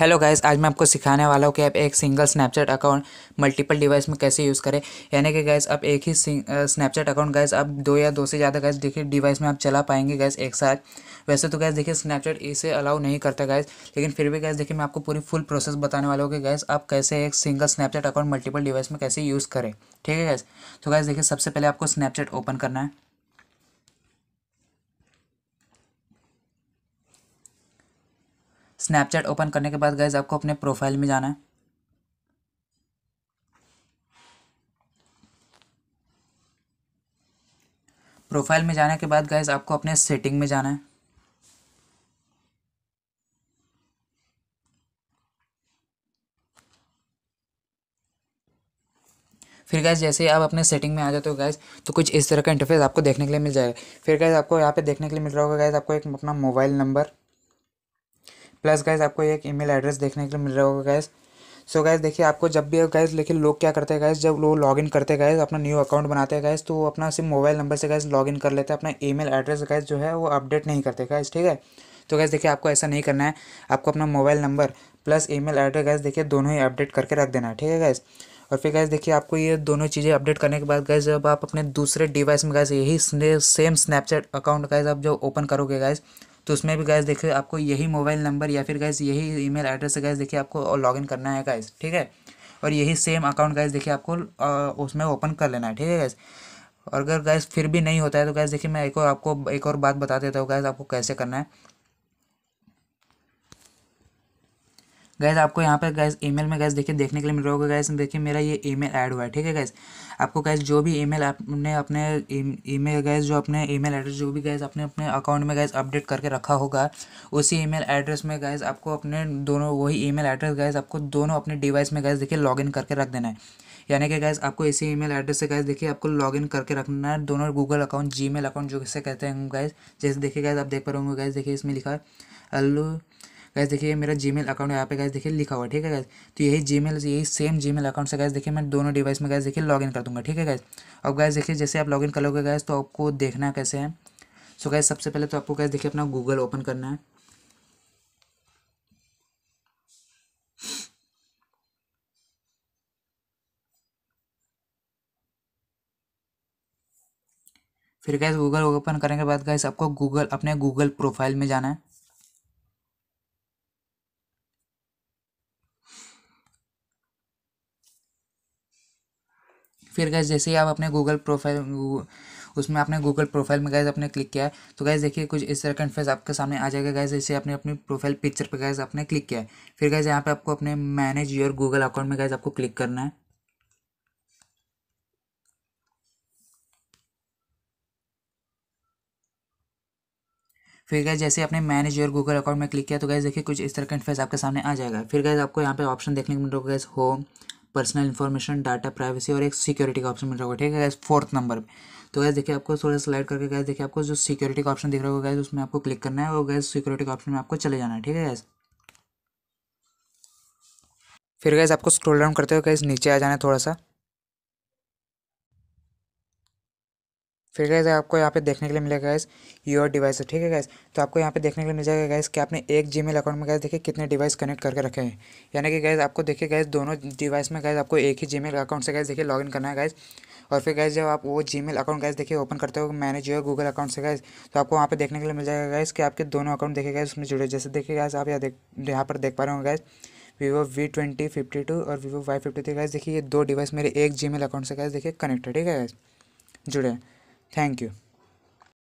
hello guys आज मैं आपको सिखाने वाला हूँ कि आप एक single Snapchat account multiple device में कैसे यूज़ करें यानी कि गैस आप एक ही स्नैपचैट अकाउंट गैस आप दो या दो से ज़्यादा गैस देखिए डिवाइस में आप चला पाएंगे गैस एक साथ वैसे तो गैस देखिए स्नैपचैट इसे अलाउ नहीं करता गैस लेकिन फिर भी गैस देखिए मैं आपको पूरी फुल प्रोसेस बताने वाला हूँ कि गैस आप कैसे एक single Snapchat account multiple device में कैसे यूज़ करें ठीक है गैस तो गैस देखिए सबसे पहले आपको स्नैपचैट ओपन करना है स्नैपचैट ओपन करने के बाद गैज़ आपको अपने प्रोफाइल में जाना है प्रोफाइल में जाने के बाद गैज़ आपको अपने सेटिंग में जाना है फिर गैस जैसे ही आप अपने सेटिंग में आ जाते हो गैस तो कुछ इस तरह का इंटरफेस आपको देखने के लिए मिल जाएगा फिर गैस आपको यहाँ पे देखने के लिए मिल रहा होगा गैस आपको एक अपना मोबाइल नंबर प्लस गैस आपको एक ईमेल एड्रेस देखने के लिए मिल रहा होगा गैस सो गैस देखिए आपको जब भी गैस लेकिन लोग क्या करते हैं गैस जब लोग इन करते गए गैस अपना न्यू अकाउंट बनाते हैं गैस तो वो अपना सिर्फ मोबाइल नंबर से गैस इन कर लेते हैं अपना ई एड्रेस गैस जो है वो अपडेट नहीं करते गैस ठीक है तो गैस देखिए आपको ऐसा नहीं करना है आपको अपना mobile number plus e address guys देखिए दोनों ही अपडेट करके रख देना है ठीक है गैस और फिर गैस देखिए आपको ये दोनों चीज़ें अपडेट करने के बाद गैस जब आप अपने दूसरे डिवाइस में गैस यही सेम स्नैपचैट अकाउंट गैस आप जो ओपन करोगे गैस तो उसमें भी गैस देखिए आपको यही मोबाइल नंबर या फिर गैस यही ईमेल एड्रेस से गैस देखिए आपको लॉगिन करना है गैस ठीक है और यही सेम अकाउंट गैस देखिए आपको उसमें ओपन कर लेना है ठीक है गैस और अगर गैस फिर भी नहीं होता है तो गैस देखिए मैं एक और आपको एक और बात बता देता हूँ गैस आपको कैसे करना है गैस आपको यहाँ पर गैस ईमेल में गैस देखिए देखने के लिए मिल रहा होगा गैस देखिए मेरा ये ईमेल ऐड हुआ है ठीक है गैस आपको गैस जो भी ईमेल आपने अपने ईमेल गैस जो अपने ईमेल एड्रेस जो भी गैस आपने अपने अकाउंट में गैस अपडेट करके रखा होगा उसी ईमेल एड्रेस में गैस आपको अपने दोनों वही ई एड्रेस गैस आपको दोनों अपने डिवाइस में गैस देखिए लॉग करके रख देना है यानी कि गैस आपको इसी ईमेल एड्रेस से गैस देखिए आपको लॉगिन करके रखना है दोनों गूगल अकाउंट जीमेल अकाउंट जो जिससे कहते हैं गैस जैसे देखिए गैस आप देख पा रहे होंगे गैस देखिए इसमें लिखा है अल्लू गैस देखिए ये मेरा जीमेल अकाउंट यहाँ पे गैस देखिए लिखा हुआ ठीक है गैस तो यही जीमेल यही सेम जीमेल अकाउंट से गैस देखिए मैं दोनों डिवाइस में गैस देखिए लॉगिन कर दूंगा ठीक है गैस अब गैस देखिए जैसे आप लॉगिन करोगे गैस तो आपको देखना कैसे है सो गैस सबसे पहले तो आपको गैस देखिए अपना गूगल ओपन करना है फिर गैस गूगल ओपन करने के बाद गैस आपको गूगल अपने गूगल प्रोफाइल में जाना है फिर गैस जैसे ही आप अपने गूगल प्रोफाइल उसमें आपने गूगल प्रोफाइल में गैस आपने क्लिक किया है तो गैस देखिए कुछ इस तरह का इंटरफेस आपके सामने आ जाएगा गैस जैसे आपने अपनी प्रोफाइल पिक्चर पर गैस आपने क्लिक किया है फिर गैस यहाँ पर आपको अपने मैनेज योर गूगल अकाउंट में गैस आपको क्लिक करना है फिर गैस जैसे आपने मैनेज योर गूगल अकाउंट में क्लिक किया तो गैस देखिए कुछ इस तरह का इंटरफेस आपके सामने आ जाएगा फिर गैस आपको यहाँ पे ऑप्शन देखने को मिलेगा guys home personal information data privacy और एक सिक्योरिटी का ऑप्शन मिल रहा होगा ठीक है गैस फोर्थ नंबर पे तो गैस देखिए आपको थोड़ा स्लाइड करके गैस देखिए आपको जो सिक्योरिटी का ऑप्शन दिख रहा होगा गैस उसमें आपको क्लिक करना है और गैस सिक्योरिटी का ऑप्शन में आपको चले जाना है ठीक है गैस फिर गैस आपको स्क्रोल डाउन करते हुए गैस नीचे आ जाना है थोड़ा सा फिर गैस आपको यहाँ पे देखने के लिए मिलेगा गैस योर डिवाइस ठीक है गैस तो आपको यहाँ पे देखने के लिए मिल जाएगा गैस कि आपने एक जी अकाउंट में गैस देखिए कितने डिवाइस कनेक्ट करके रखे हैं यानी कि गैस आपको देखिए गैस दोनों डिवाइस में गैस आपको एक ही जी अकाउंट से गैस देखिए लॉगिन करना है गैस और फिर गैस जब आप वो जी अकाउंट गैस देखिए ओपन करते हो मैंने जो है गूगल अकाउंट से गैस तो आपको वहाँ पर देखने के लिए मिल जाएगा गैस कि आपके दोनों अकाउंट देखे गए उसमें जुड़े जैसे देखिए गैस आप यहाँ देख यहाँ पर देख पा रहे हो guys Vivo V twenty fifty two और Vivo Y fifty three guys देखिए ये दो डिवाइस मेरे एक जी अकाउंट से गैस देखिए कनेक्ट है ठीक है गैस जुड़े हैं থ্যাংক ইউ